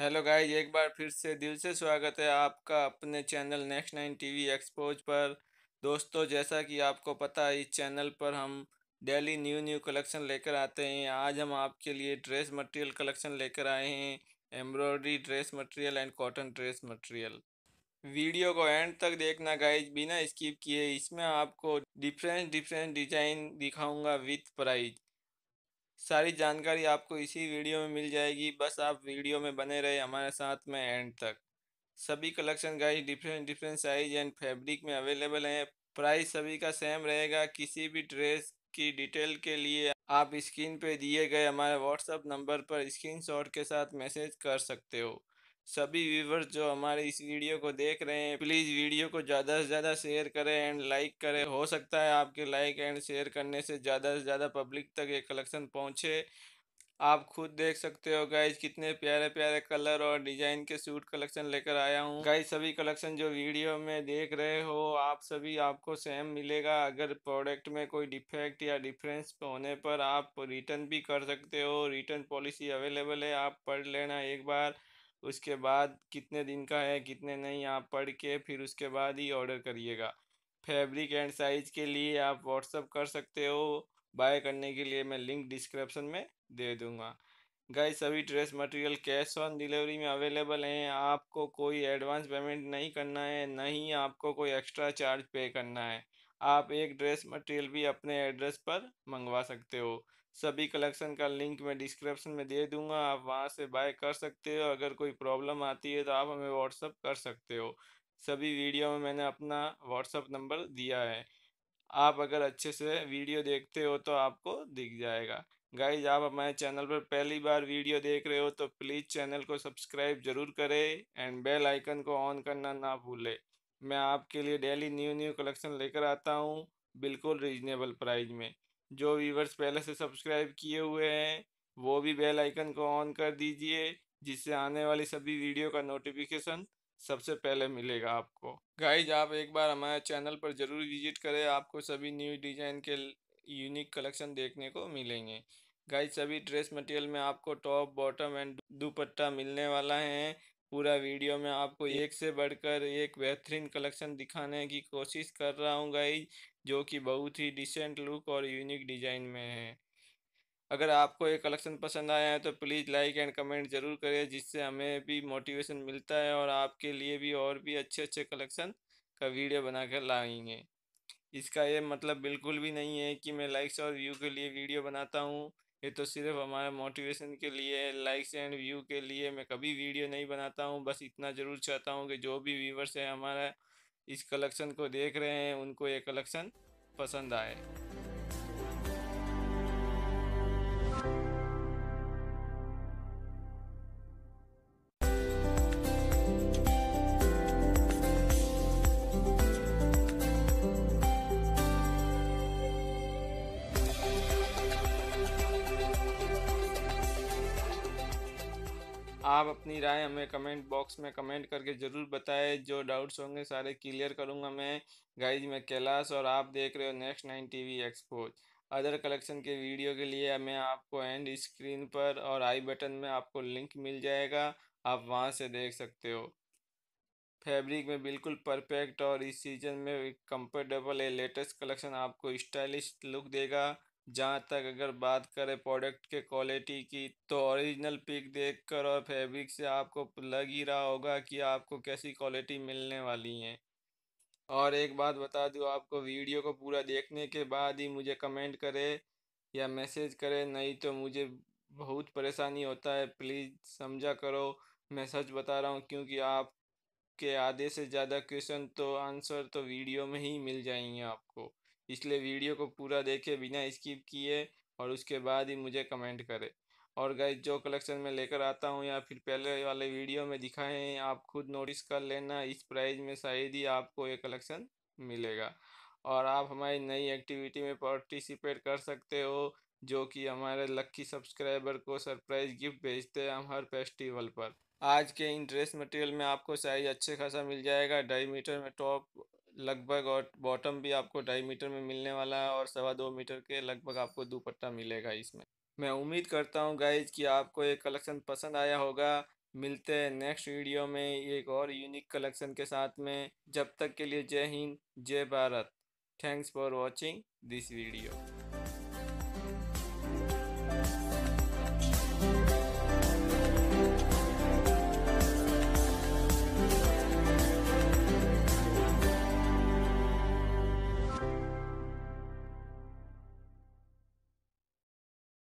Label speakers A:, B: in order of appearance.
A: hello guys एक बार फिर से दिल से स्वागत है आपका अपने channel next nine TV expose पर दोस्तों जैसा कि आपको पता है इस चैनल पर हम डेली न्यू न्यू कलेक्शन लेकर आते हैं आज हम आपके लिए ड्रेस मटेरियल कलेक्शन लेकर आए हैं embroidery dress material and cotton dress material video को एंड तक देखना गाइज बिना स्किप किए इसमें आपको डिफरेंट डिफरेंट डिजाइन दिखाऊँगा विथ प्राइज सारी जानकारी आपको इसी वीडियो में मिल जाएगी बस आप वीडियो में बने रहे हमारे साथ में एंड तक सभी collection guys different different size and fabric में अवेलेबल हैं प्राइस सभी का सेम रहेगा किसी भी ड्रेस की डिटेल के लिए आप स्क्रीन पे दिए गए हमारे व्हाट्सएप नंबर पर स्क्रीनशॉट के साथ मैसेज कर सकते हो सभी व्यूवर्स जो हमारे इस वीडियो को देख रहे हैं प्लीज़ वीडियो को ज़्यादा से ज़्यादा शेयर करें एंड लाइक करें हो सकता है आपके लाइक एंड शेयर करने से ज़्यादा से ज़्यादा पब्लिक तक ये कलेक्शन पहुँचे आप खुद देख सकते हो गाइज कितने प्यारे प्यारे कलर और डिजाइन के सूट कलेक्शन लेकर आया हूँ गाइज सभी कलेक्शन जो वीडियो में देख रहे हो आप सभी आपको सेम मिलेगा अगर प्रोडक्ट में कोई डिफेक्ट या डिफरेंस होने पर आप रिटर्न भी कर सकते हो रिटर्न पॉलिसी अवेलेबल है आप पढ़ लेना एक बार उसके बाद कितने दिन का है कितने नहीं आप पढ़ के फिर उसके बाद ही ऑर्डर करिएगा फैब्रिक एंड साइज के लिए आप व्हाट्सअप कर सकते हो बाय करने के लिए मैं लिंक डिस्क्रिप्शन में दे दूँगा गाइस सभी dress material cash on delivery में अवेलेबल हैं आपको कोई एडवांस पेमेंट नहीं करना है ना ही आपको कोई एक्स्ट्रा चार्ज पे करना है आप एक ड्रेस मटेरियल भी अपने एड्रेस पर मंगवा सकते हो सभी कलेक्शन का लिंक मैं डिस्क्रिप्शन में दे दूंगा आप वहाँ से बाय कर सकते हो अगर कोई प्रॉब्लम आती है तो आप हमें व्हाट्सअप कर सकते हो सभी वीडियो में मैंने अपना व्हाट्सअप नंबर दिया है आप अगर अच्छे से वीडियो देखते हो तो आपको दिख जाएगा गाइज आप हमारे चैनल पर पहली बार वीडियो देख रहे हो तो प्लीज़ चैनल को सब्सक्राइब जरूर करें एंड बेल आइकन को ऑन करना ना भूलें मैं आपके लिए डेली न्यू न्यू कलेक्शन लेकर आता हूँ बिल्कुल रीजनेबल प्राइस में जो व्यूवर्स पहले से सब्सक्राइब किए हुए हैं वो भी बेल आइकन को ऑन कर दीजिए जिससे आने वाली सभी वीडियो का नोटिफिकेशन सबसे पहले मिलेगा आपको गाइज आप एक बार हमारे चैनल पर ज़रूर विजिट करें आपको सभी न्यू डिज़ाइन के यूनिक कलेक्शन देखने को मिलेंगे गाइज सभी ड्रेस मटेरियल में आपको टॉप बॉटम एंड दुपट्टा मिलने वाला है पूरा वीडियो में आपको एक से बढ़कर एक बेहतरीन कलेक्शन दिखाने की कोशिश कर रहा हूँ गाइज जो कि बहुत ही डिसेंट लुक और यूनिक डिज़ाइन में है अगर आपको ये कलेक्शन पसंद आया है तो प्लीज़ लाइक एंड कमेंट ज़रूर करें जिससे हमें भी मोटिवेशन मिलता है और आपके लिए भी और भी अच्छे अच्छे कलेक्शन का वीडियो बनाकर लाएंगे इसका ये मतलब बिल्कुल भी नहीं है कि मैं लाइक्स और व्यू के लिए वीडियो बनाता हूँ ये तो सिर्फ हमारे मोटिवेशन के लिए लाइक्स एंड व्यू के लिए मैं कभी वीडियो नहीं बनाता हूँ बस इतना ज़रूर चाहता हूँ कि जो भी व्यूवर्स हैं हमारा इस कलेक्शन को देख रहे हैं उनको ये कलेक्शन पसंद आए आप अपनी राय हमें कमेंट बॉक्स में कमेंट करके ज़रूर बताएं जो डाउट्स होंगे सारे क्लियर करूंगा मैं गाइज मैं कैलाश और आप देख रहे हो next nine TV expose other collection video वीडियो के लिए मैं आपको एंड स्क्रीन पर और आई बटन में आपको लिंक मिल जाएगा आप वहाँ से देख सकते हो फैब्रिक में बिल्कुल परफेक्ट और इस सीजन में कंफर्टेबल है लेटेस्ट कलेक्शन आपको स्टाइलिश लुक देगा जहाँ तक अगर बात करें प्रोडक्ट के क्वालिटी की तो ओरिजिनल पिक देखकर और फैब्रिक से आपको लग ही रहा होगा कि आपको कैसी क्वालिटी मिलने वाली है और एक बात बता दूँ आपको वीडियो को पूरा देखने के बाद ही मुझे कमेंट करे या मैसेज करे नहीं तो मुझे बहुत परेशानी होता है प्लीज़ समझा करो मैं सच बता रहा हूँ क्योंकि आप के आधे से ज़्यादा क्वेश्चन तो आंसर तो वीडियो में ही मिल जाएंगे आपको इसलिए वीडियो को पूरा देखे बिना स्किप किए और उसके बाद ही मुझे कमेंट करें और गैस जो कलेक्शन में लेकर आता हूँ या फिर पहले वाले वीडियो में दिखाए हैं आप खुद नोटिस कर लेना इस प्राइस में शायद ही आपको ये कलेक्शन मिलेगा और आप हमारी नई एक्टिविटी में पार्टिसिपेट कर सकते हो जो कि हमारे लक्की सब्सक्राइबर को सरप्राइज गिफ्ट भेजते हैं हम हर फेस्टिवल पर आज के इन ड्रेस मटेरियल में आपको साइज अच्छे खासा मिल जाएगा ढाई मीटर में टॉप लगभग और बॉटम भी आपको ढाई मीटर में मिलने वाला है और सवा दो मीटर के लगभग आपको दुपट्टा मिलेगा इसमें मैं उम्मीद करता हूँ गाइज कि आपको ये कलेक्शन पसंद आया होगा मिलते हैं नेक्स्ट वीडियो में एक और यूनिक कलेक्शन के साथ में जब तक के लिए जय हिंद जय Bharat thanks for watching this video